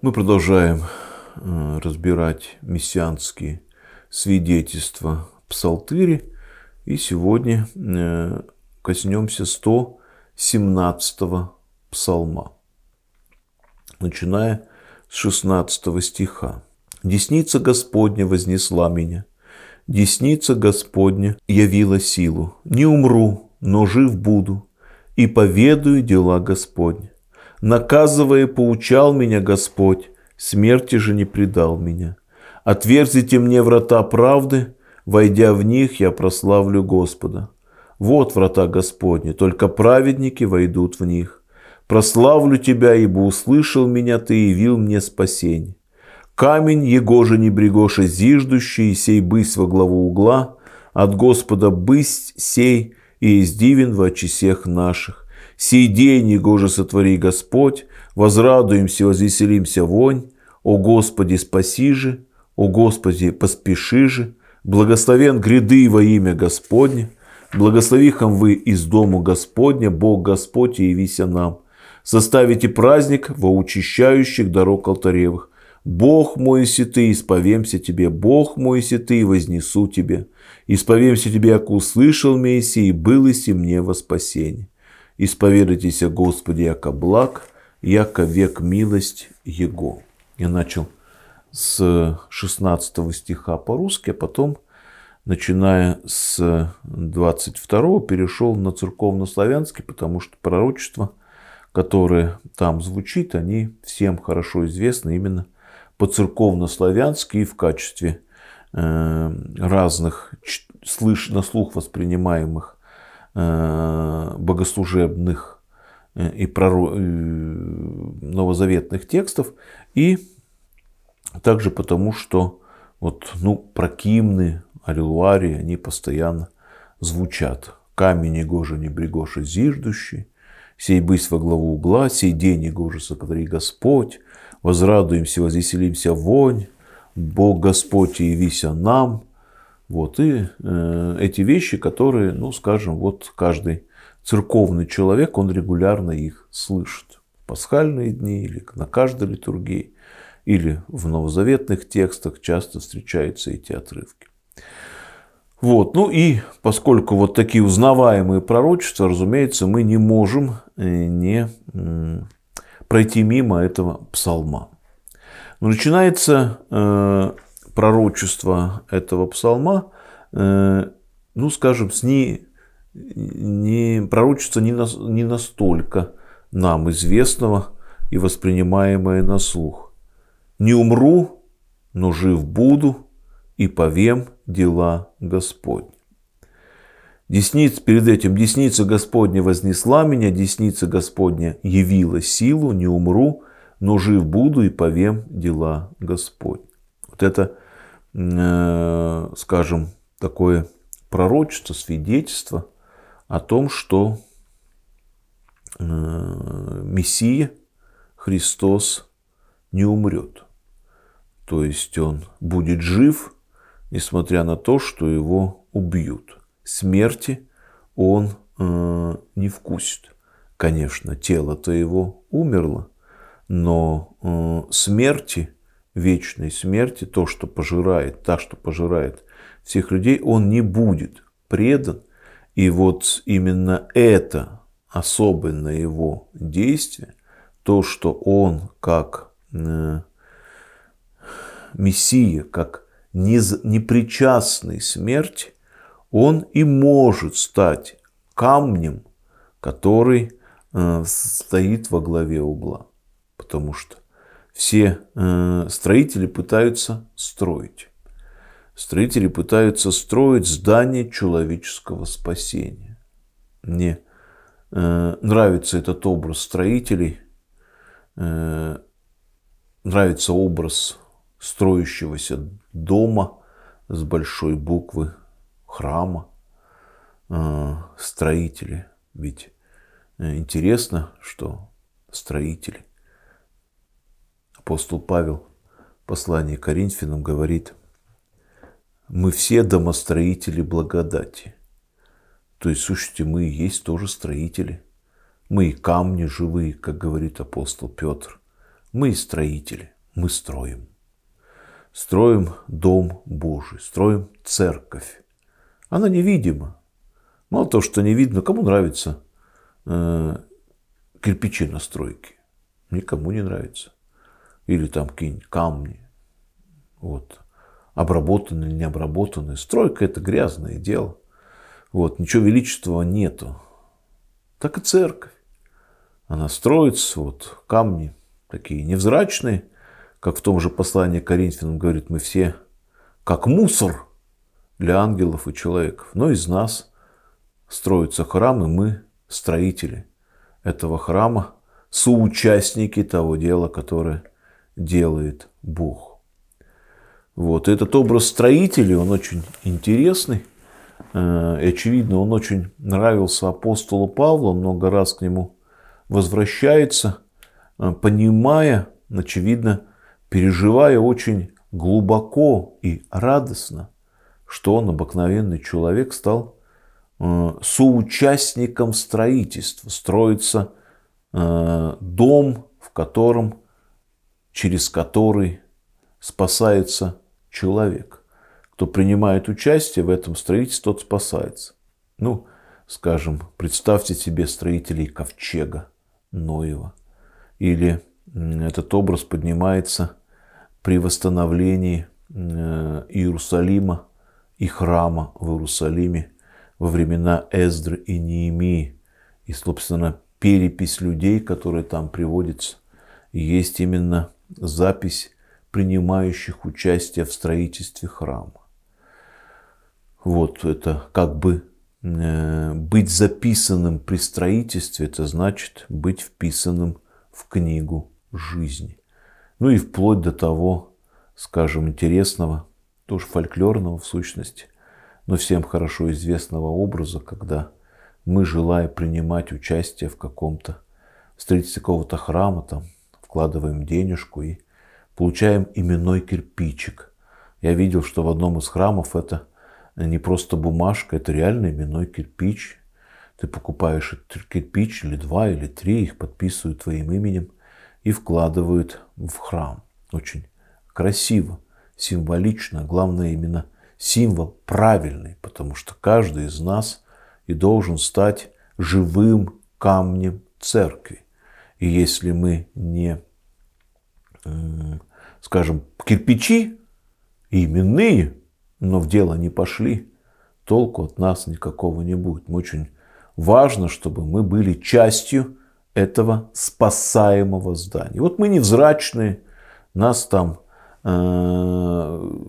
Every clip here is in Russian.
Мы продолжаем э, разбирать мессианские свидетельства Псалтыри. И сегодня э, коснемся 117 псалма, начиная с 16 стиха. «Десница Господня вознесла меня, десница Господня явила силу. Не умру, но жив буду, и поведаю дела Господня. Наказывая, поучал меня Господь, смерти же не предал меня. Отверзите мне врата правды, войдя в них, я прославлю Господа. Вот врата Господни, только праведники войдут в них. Прославлю Тебя, ибо услышал меня Ты и явил мне спасение. Камень, его же не брегоша зиждущий, сей бысь во главу угла, от Господа бысть сей, и издивен во очи всех наших. Сей день его же сотвори Господь, возрадуемся, возвеселимся вонь, о Господи, спаси же, о Господи, поспеши же, благословен гряды во имя Господне, благословихом вы из дому Господня, Бог Господь явися нам. Составите праздник во учащающих дорог алтаревых. Бог мой, если ты, исповемся тебе, Бог мой, если ты, вознесу тебе. Исповемся тебе, как услышал Моисей, и был и мне во спасение исповедайтесь о Господе, яко благ, яко век милость Его». Я начал с 16 стиха по-русски, а потом, начиная с 22, перешел на церковно-славянский, потому что пророчество, которое там звучит, они всем хорошо известны именно по церковно-славянски и в качестве э, разных слышно слух воспринимаемых Э, богослужебных э, и э, новозаветных текстов, и также потому, что вот, ну, прокимны, аллилуари, они постоянно звучат. Камень негоже не брегоша зиждущий, сей бысь во главу угла, сей день негоже сотвори Господь, возрадуемся, возвеселимся вонь, Бог Господь явися нам, вот, и э, эти вещи, которые, ну, скажем, вот каждый церковный человек, он регулярно их слышит. В пасхальные дни или на каждой литургии, или в новозаветных текстах часто встречаются эти отрывки. Вот. Ну и поскольку вот такие узнаваемые пророчества, разумеется, мы не можем э, не пройти мимо этого псалма. Но начинается э, пророчества этого псалма, э, ну, скажем, с ней не пророчество не, на, не настолько нам известного и воспринимаемое на слух. «Не умру, но жив буду и повем дела Господни». Десница, перед этим «Десница Господня вознесла меня, десница Господня явила силу, не умру, но жив буду и повем дела Господь». Вот это Э, скажем, такое пророчество, свидетельство о том, что э, Мессия, Христос, не умрет. То есть он будет жив, несмотря на то, что его убьют. Смерти он э, не вкусит. Конечно, тело-то его умерло, но смерти вечной смерти, то, что пожирает, так, что пожирает всех людей, он не будет предан. И вот именно это особенное его действие, то, что он как э, Мессия, как непричастный смерти, он и может стать камнем, который э, стоит во главе угла. Потому что все э, строители пытаются строить. Строители пытаются строить здание человеческого спасения. Мне э, нравится этот образ строителей, э, нравится образ строящегося дома с большой буквы храма, строители. Ведь интересно, что строители Апостол Павел в послании к Коринфянам говорит, мы все домостроители благодати. То есть, слушайте, мы и есть тоже строители. Мы и камни живые, как говорит апостол Петр. Мы и строители, мы строим. Строим дом Божий, строим церковь. Она невидима. Мало того, что не видно, кому нравится э, кирпичи на стройке. Никому не нравится или там какие-нибудь камни. Вот. Обработанные или не обработанные. Стройка это грязное дело. Вот. Ничего величества нету. Так и церковь. Она строится, вот камни такие невзрачные, как в том же послании Коринфянам говорит, мы все как мусор для ангелов и человеков. Но из нас строится храм, и мы строители этого храма, соучастники того дела, которое делает Бог. Вот. Этот образ строителей, он очень интересный. Э, и, очевидно, он очень нравился апостолу Павлу, много раз к нему возвращается, э, понимая, очевидно, переживая очень глубоко и радостно, что он, обыкновенный человек, стал э, соучастником строительства. Строится дом, в котором через который спасается человек. Кто принимает участие в этом строительстве, тот спасается. Ну, скажем, представьте себе строителей ковчега Ноева. Или этот образ поднимается при восстановлении э, Иерусалима и храма в Иерусалиме во времена Эздры и Неемии. И, собственно, перепись людей, которые там приводятся, есть именно запись принимающих участие в строительстве храма. Вот это как бы э, быть записанным при строительстве, это значит быть вписанным в книгу жизни. Ну и вплоть до того, скажем, интересного, тоже фольклорного в сущности, но всем хорошо известного образа, когда мы, желая принимать участие в каком-то, строительстве какого-то храма, там, вкладываем денежку и получаем именной кирпичик. Я видел, что в одном из храмов это не просто бумажка, это реальный именной кирпич. Ты покупаешь кирпич или два, или три, их подписывают твоим именем и вкладывают в храм. Очень красиво, символично, главное именно символ правильный, потому что каждый из нас и должен стать живым камнем церкви. И если мы не, э, скажем, кирпичи, именные, но в дело не пошли, толку от нас никакого не будет. Мы очень важно, чтобы мы были частью этого спасаемого здания. Вот мы невзрачные, нас там э,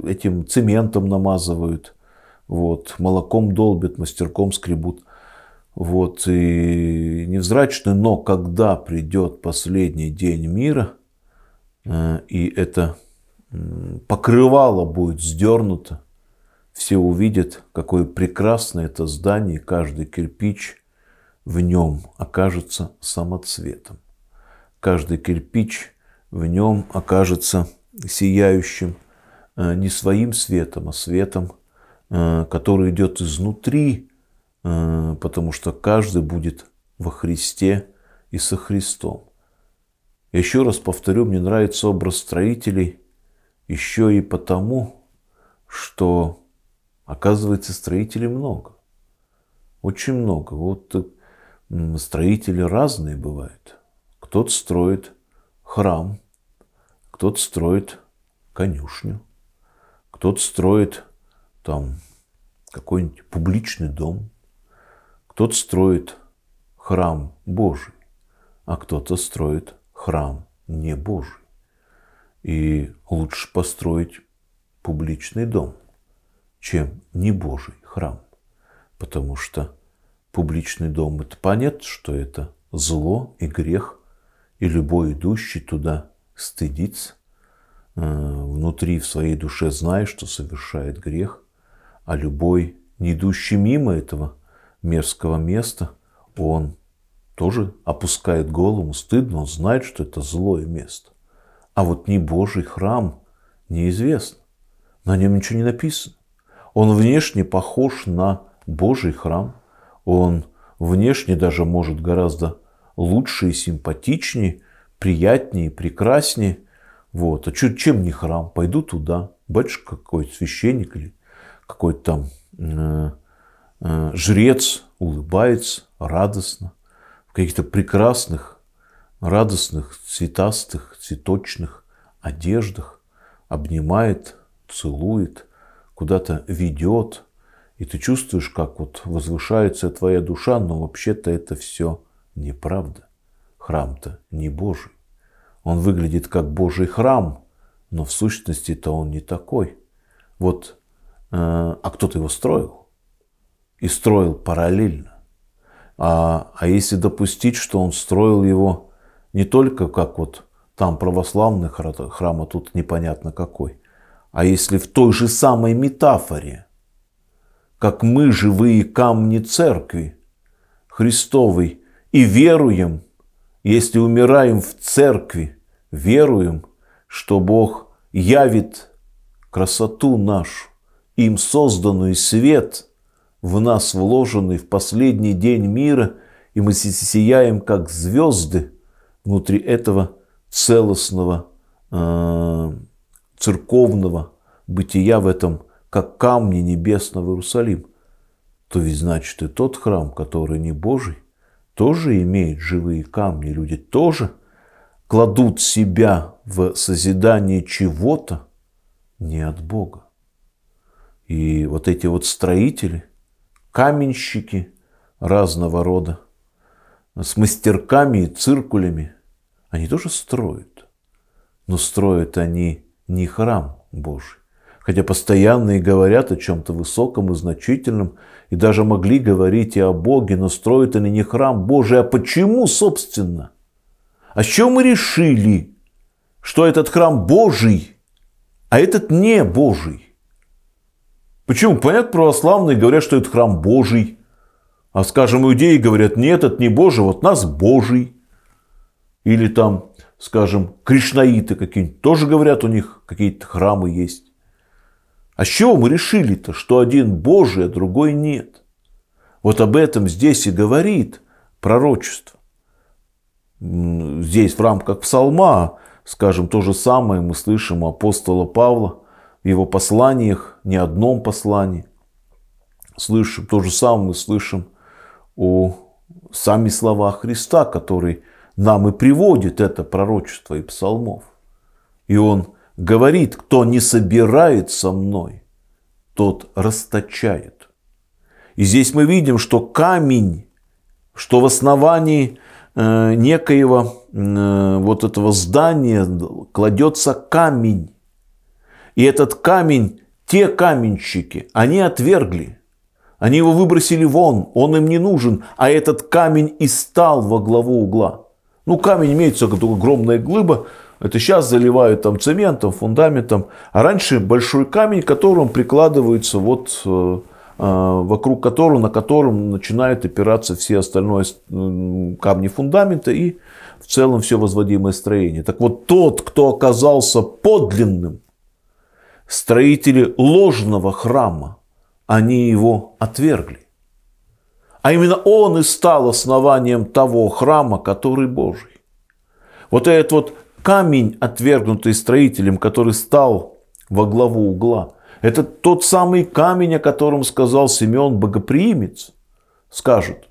этим цементом намазывают, вот, молоком долбят, мастерком скребут. Вот, и невзрачный, но когда придет последний день мира, э, и это покрывало будет сдернуто, все увидят, какое прекрасное это здание, каждый кирпич в нем окажется самоцветом. Каждый кирпич в нем окажется сияющим э, не своим светом, а светом, э, который идет изнутри Э, потому что каждый будет во Христе и со Христом. Еще раз повторю, мне нравится образ строителей еще и потому, что, оказывается, строителей много. Очень много. Вот строители разные бывают. Кто-то строит храм, кто-то строит конюшню, кто-то строит там какой-нибудь публичный дом, кто-то строит храм Божий, а кто-то строит храм не Божий. И лучше построить публичный дом, чем не Божий храм. Потому что публичный дом – это понятно, что это зло и грех, и любой идущий туда стыдится, э, внутри в своей душе зная, что совершает грех, а любой, не идущий мимо этого мерзкого места, он тоже опускает голову, стыдно, он знает, что это злое место. А вот не Божий храм неизвестно. На нем ничего не написано. Он внешне похож на Божий храм. Он внешне даже может гораздо лучше и симпатичнее, приятнее, прекраснее. Вот. А чё, чем не храм? Пойду туда. Батюшка какой-то священник или какой-то там э, Э, жрец улыбается радостно в каких-то прекрасных, радостных, цветастых, цветочных одеждах, обнимает, целует, куда-то ведет, и ты чувствуешь, как вот возвышается твоя душа, но вообще-то это все неправда. Храм-то не Божий. Он выглядит как Божий храм, но в сущности-то он не такой. Вот, э, а кто-то его строил? и строил параллельно. А, а если допустить, что он строил его не только как вот там православный храм, а тут непонятно какой, а если в той же самой метафоре, как мы живые камни церкви Христовой и веруем, если умираем в церкви, веруем, что Бог явит красоту нашу, им созданную свет – в нас вложенный в последний день мира, и мы сияем как звезды внутри этого целостного э, церковного бытия в этом, как камни небесного Иерусалим, то ведь значит и тот храм, который не Божий, тоже имеет живые камни. Люди тоже кладут себя в созидание чего-то не от Бога. И вот эти вот строители, каменщики разного рода, с мастерками и циркулями. Они тоже строят, но строят они не храм Божий, хотя постоянно и говорят о чем-то высоком и значительном, и даже могли говорить и о Боге, но строят они не храм Божий, а почему, собственно? А с чего мы решили, что этот храм Божий, а этот не Божий? Почему? Понятно, православные говорят, что это храм Божий. А, скажем, иудеи говорят, нет, это не Божий, вот нас Божий. Или там, скажем, кришнаиты какие-нибудь тоже говорят, у них какие-то храмы есть. А с чего мы решили-то, что один Божий, а другой нет? Вот об этом здесь и говорит пророчество. Здесь в рамках псалма, скажем, то же самое мы слышим у апостола Павла, его посланиях, ни одном послании. Слышим то же самое, мы слышим о сами слова Христа, который нам и приводит это пророчество и псалмов. И он говорит, кто не собирает со мной, тот расточает. И здесь мы видим, что камень, что в основании э, некоего э, вот этого здания кладется камень, и этот камень, те каменщики, они отвергли. Они его выбросили вон, он им не нужен, а этот камень и стал во главу угла. Ну, камень имеется как огромная глыба, это сейчас заливают там цементом, фундаментом, а раньше большой камень, которым прикладывается вот э, э, вокруг которого, на котором начинают опираться все остальные э, камни фундамента и в целом все возводимое строение. Так вот тот, кто оказался подлинным строители ложного храма, они его отвергли. А именно он и стал основанием того храма, который Божий. Вот этот вот камень, отвергнутый строителем, который стал во главу угла, это тот самый камень, о котором сказал Симеон Богоприимец, скажет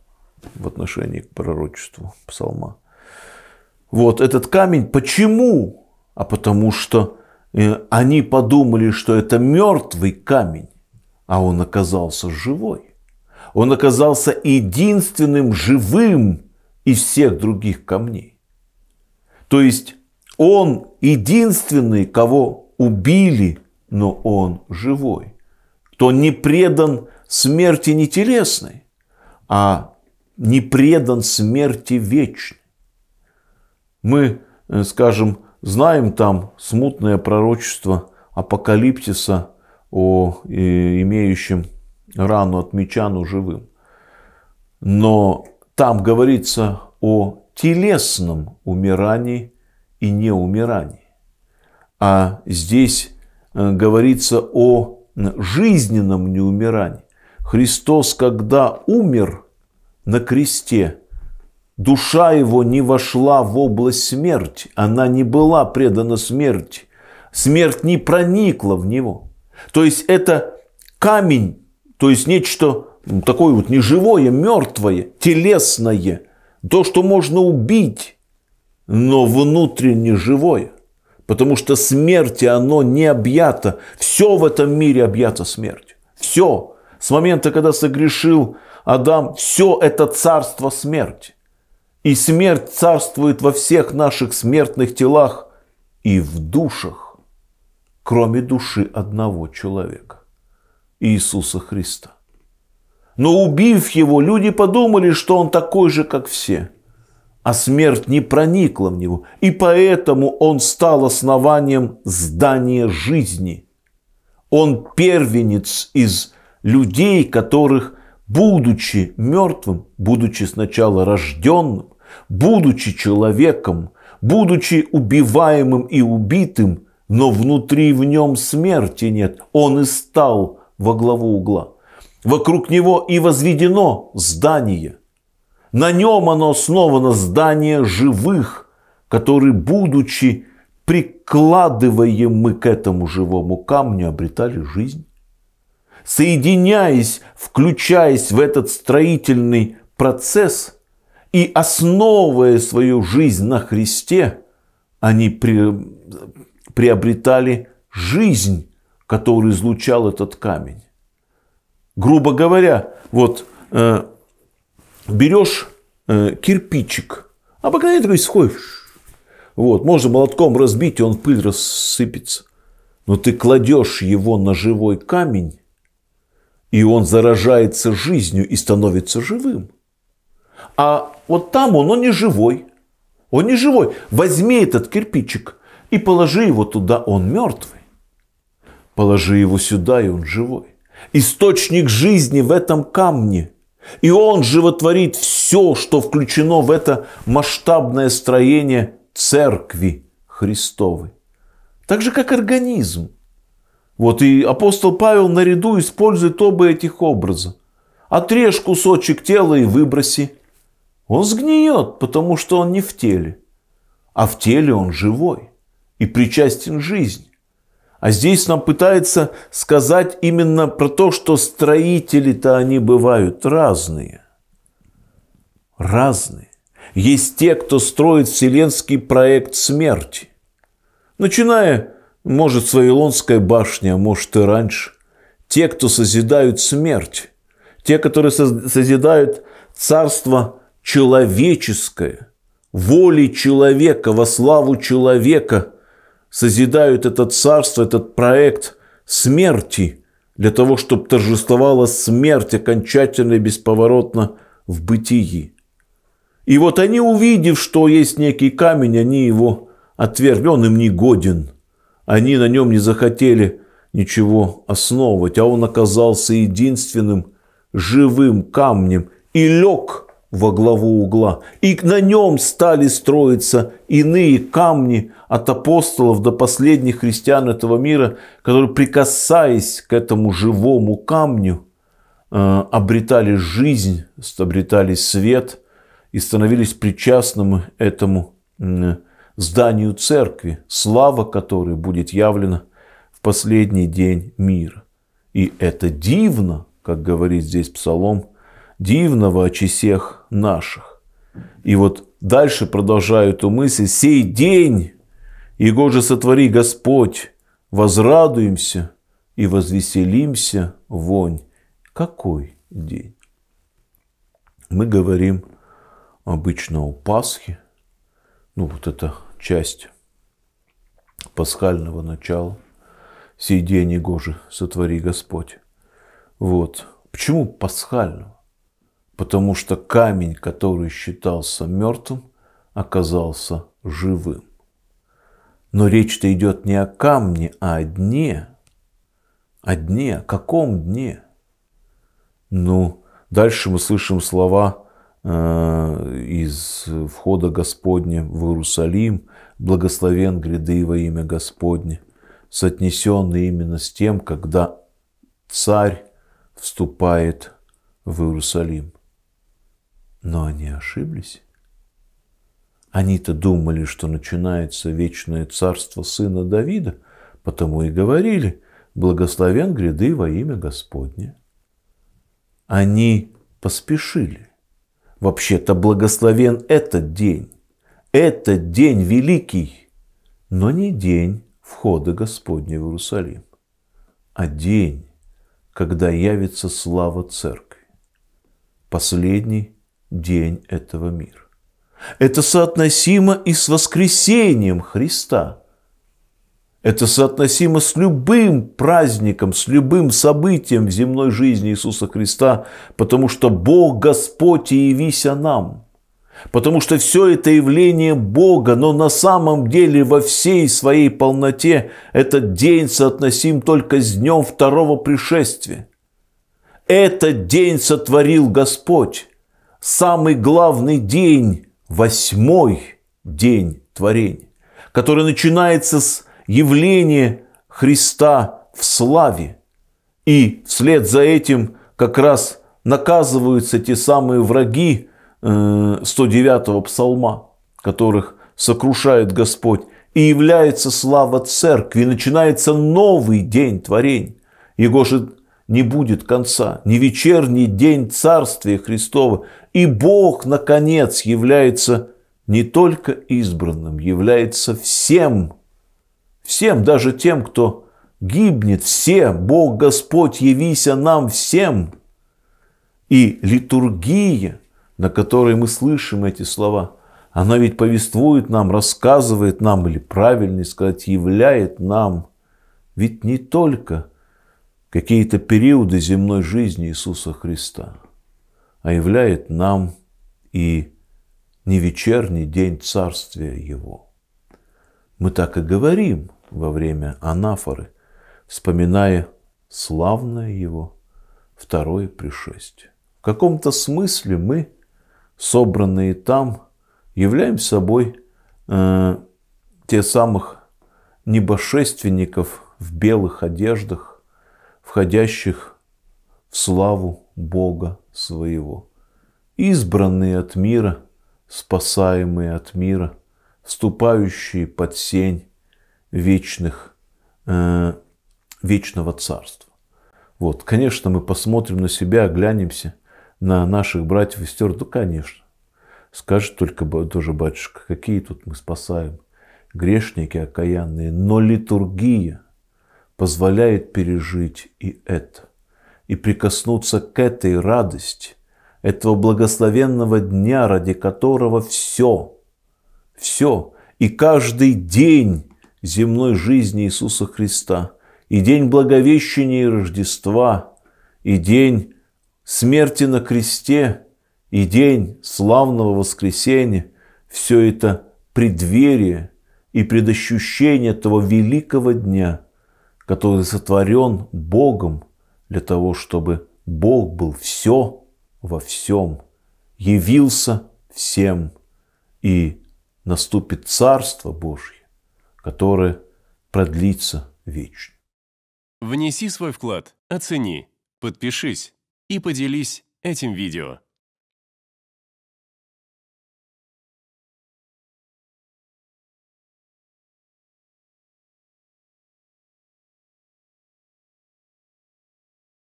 в отношении к пророчеству псалма. Вот этот камень, почему? А потому что Э, они подумали, что это мертвый камень, а он оказался живой. Он оказался единственным живым из всех других камней. То есть он единственный, кого убили, но он живой. Кто не предан смерти не телесной, а не предан смерти вечной. Мы, э, скажем, Знаем там смутное пророчество апокалиптиса о имеющем рану от меча, но живым. Но там говорится о телесном умирании и неумирании. А здесь э, говорится о жизненном неумирании. Христос, когда умер на кресте, Душа его не вошла в область смерти, она не была предана смерти. Смерть не проникла в него. То есть это камень, то есть нечто ну, такое вот неживое, мертвое, телесное, то, что можно убить, но внутренне живое. Потому что смерти оно не объято. Все в этом мире объято смертью. Все. С момента, когда согрешил Адам, все это царство смерти. И смерть царствует во всех наших смертных телах и в душах, кроме души одного человека, Иисуса Христа. Но убив его, люди подумали, что он такой же, как все. А смерть не проникла в него, и поэтому он стал основанием здания жизни. Он первенец из людей, которых будучи мертвым, будучи сначала рожденным, будучи человеком, будучи убиваемым и убитым, но внутри в нем смерти нет, он и стал во главу угла. Вокруг него и возведено здание. На нем оно основано здание живых, которые, будучи прикладываемы к этому живому камню, обретали жизнь соединяясь, включаясь в этот строительный процесс и основывая свою жизнь на Христе, они приобретали жизнь, которую излучал этот камень. Грубо говоря, вот э, берешь э, кирпичик, обыкновенный такой сходишь, вот, можно молотком разбить, и он в пыль рассыпется. Но ты кладешь его на живой камень, и он заражается жизнью и становится живым. А вот там он, он не живой. Он не живой. Возьми этот кирпичик и положи его туда, он мертвый. Положи его сюда, и он живой. Источник жизни в этом камне. И он животворит все, что включено в это масштабное строение церкви Христовой. Так же, как организм. Вот и апостол Павел наряду использует оба этих образа. Отрежь кусочек тела и выброси. Он сгниет, потому что он не в теле. А в теле он живой и причастен жизни. А здесь нам пытается сказать именно про то, что строители-то они бывают разные. Разные. Есть те, кто строит вселенский проект смерти. Начиная может, Вавилонская башня, может, и раньше. Те, кто созидают смерть, те, которые созидают царство человеческое, воли человека, во славу человека, созидают это царство, этот проект смерти, для того, чтобы торжествовала смерть окончательно и бесповоротно в бытии. И вот они, увидев, что есть некий камень, они его отвергли, он им не годен – они на нем не захотели ничего основывать, а он оказался единственным живым камнем и лег во главу угла. И на нем стали строиться иные камни от апостолов до последних христиан этого мира, которые, прикасаясь к этому живому камню, э, обретали жизнь, обретали свет и становились причастными этому зданию церкви, слава которой будет явлена в последний день мира. И это дивно, как говорит здесь Псалом, дивного о очисех наших. И вот дальше продолжаю эту мысль. «Сей день, его же сотвори Господь, возрадуемся и возвеселимся вонь». Какой день? Мы говорим обычно о Пасхе. Ну, вот это часть пасхального начала. Сей день негоже сотвори Господь. Вот. Почему пасхального? Потому что камень, который считался мертвым, оказался живым. Но речь-то идет не о камне, а о дне. О дне. О каком дне? Ну, дальше мы слышим слова Э, из входа Господня в Иерусалим, благословен гряды во имя Господне, соотнесенный именно с тем, когда царь вступает в Иерусалим. Но они ошиблись. Они-то думали, что начинается вечное царство сына Давида, потому и говорили, благословен гряды во имя Господне. Они поспешили. Вообще-то благословен этот день. Этот день великий, но не день входа Господня в Иерусалим, а день, когда явится слава Церкви. Последний день этого мира. Это соотносимо и с воскресением Христа – это соотносимо с любым праздником, с любым событием в земной жизни Иисуса Христа, потому что Бог Господь и явися нам. Потому что все это явление Бога, но на самом деле во всей своей полноте этот день соотносим только с днем второго пришествия. Этот день сотворил Господь, самый главный день, восьмой день творения, который начинается с явление Христа в славе. И вслед за этим как раз наказываются те самые враги 109-го э, псалма, которых сокрушает Господь. И является слава церкви, и начинается новый день творений. Его же не будет конца, не вечерний день Царствия Христова. И Бог, наконец, является не только избранным, является всем всем, даже тем, кто гибнет, все, Бог Господь, явися нам всем. И литургия, на которой мы слышим эти слова, она ведь повествует нам, рассказывает нам, или правильнее сказать, являет нам, ведь не только какие-то периоды земной жизни Иисуса Христа, а являет нам и не вечерний день Царствия Его. Мы так и говорим – во время анафоры, вспоминая славное его второе пришествие. В каком-то смысле мы, собранные там, являем собой э, те самых небошественников в белых одеждах, входящих в славу Бога своего. Избранные от мира, спасаемые от мира, вступающие под сень вечных, э, вечного царства. Вот, конечно, мы посмотрим на себя, оглянемся на наших братьев и сестер, ну, конечно. Скажет только тоже батюшка, какие тут мы спасаем, грешники окаянные. Но литургия позволяет пережить и это, и прикоснуться к этой радости, этого благословенного дня, ради которого все, все и каждый день земной жизни Иисуса Христа, и день Благовещения и Рождества, и день смерти на кресте, и день славного воскресения – все это преддверие и предощущение того великого дня, который сотворен Богом для того, чтобы Бог был все во всем, явился всем, и наступит Царство Божье которое продлится вечно. Внеси свой вклад, оцени, подпишись и поделись этим видео.